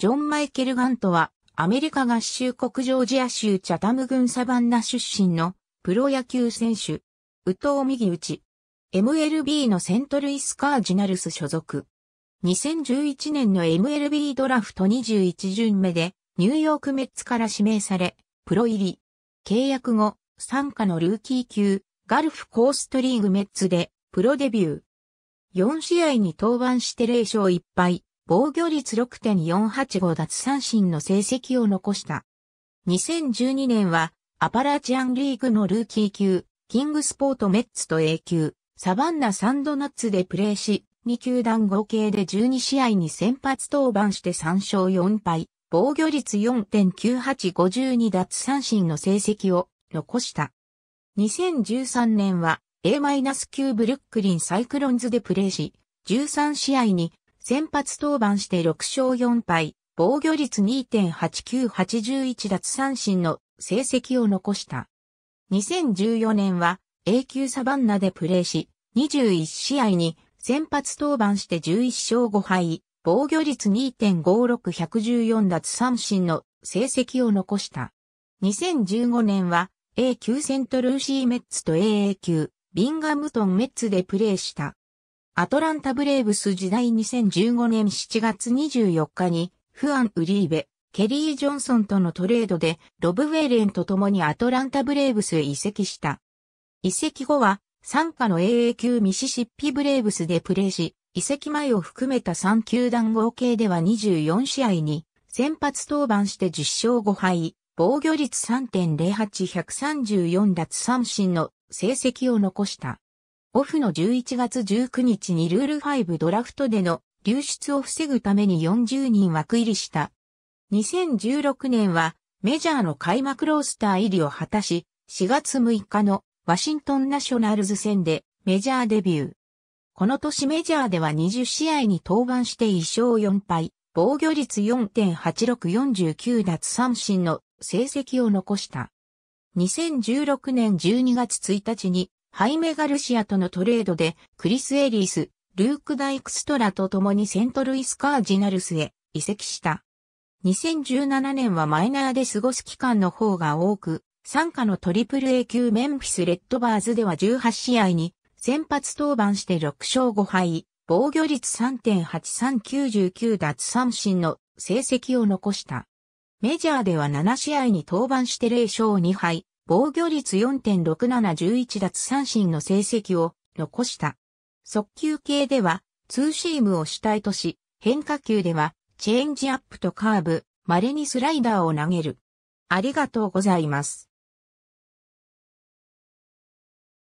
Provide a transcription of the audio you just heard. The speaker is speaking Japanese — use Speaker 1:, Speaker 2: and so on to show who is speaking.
Speaker 1: ジョン・マイケル・ガントは、アメリカ合衆国ジョージア州チャタム郡サバンナ出身のプロ野球選手、宇藤右打ち、MLB のセントルイス・カージナルス所属。2011年の MLB ドラフト21巡目で、ニューヨークメッツから指名され、プロ入り。契約後、参加のルーキー級、ガルフコーストリーグメッツで、プロデビュー。4試合に登板して0勝1敗、防御率6.485奪三振の成績を残した。2012年はアパラチアンリーグのルーキー級、キングスポートメッツと A 級、サバンナサンドナッツでプレーし、2球団合計で12試合に先発登板して3勝4敗、防御率4.9852奪三振の成績を残した。2013年は A-9 ブルックリンサイクロンズでプレーし、13試合に先発登板して6勝4敗、防御率2.8981奪三振の成績を残した。2014年は A 級サバンナでプレーし、21試合に先発登板して11勝5敗、防御率2.56114奪三振の成績を残した。2015年は A 級セントルーシーメッツと AA 級ビンガムトンメッツでプレーした。アトランタブレーブス時代2015年7月24日に、フアン・ウリーベ、ケリー・ジョンソンとのトレードで、ロブ・ウェーレンと共にアトランタブレーブスへ移籍した。移籍後は、参加の AA 級ミシシッピブレーブスでプレーし、移籍前を含めた3球団合計では24試合に、先発登板して10勝5敗、防御率3.08134奪三振の成績を残した。オフの11月19日にルール5ドラフトでの流出を防ぐために40人枠入りした。2016年はメジャーの開幕ロースター入りを果たし、4月6日のワシントンナショナルズ戦でメジャーデビュー。この年メジャーでは20試合に登板して1勝4敗、防御率4.8649奪三振の成績を残した。2016年12月1日にハイメ・ガルシアとのトレードで、クリス・エリース、ルーク・ダイクストラと共にセントルイス・カージナルスへ移籍した。2017年はマイナーで過ごす期間の方が多く、参加のトリプル A 級メンフィス・レッドバーズでは18試合に先発登板して6勝5敗、防御率3.8399奪三振の成績を残した。メジャーでは7試合に登板して0勝2敗、防御率4.6711奪三振の成績を残した。速球系では、ツーシームを主体とし、変化球では、チェンジアップとカーブ、稀にスライダーを投げる。ありがとうございます。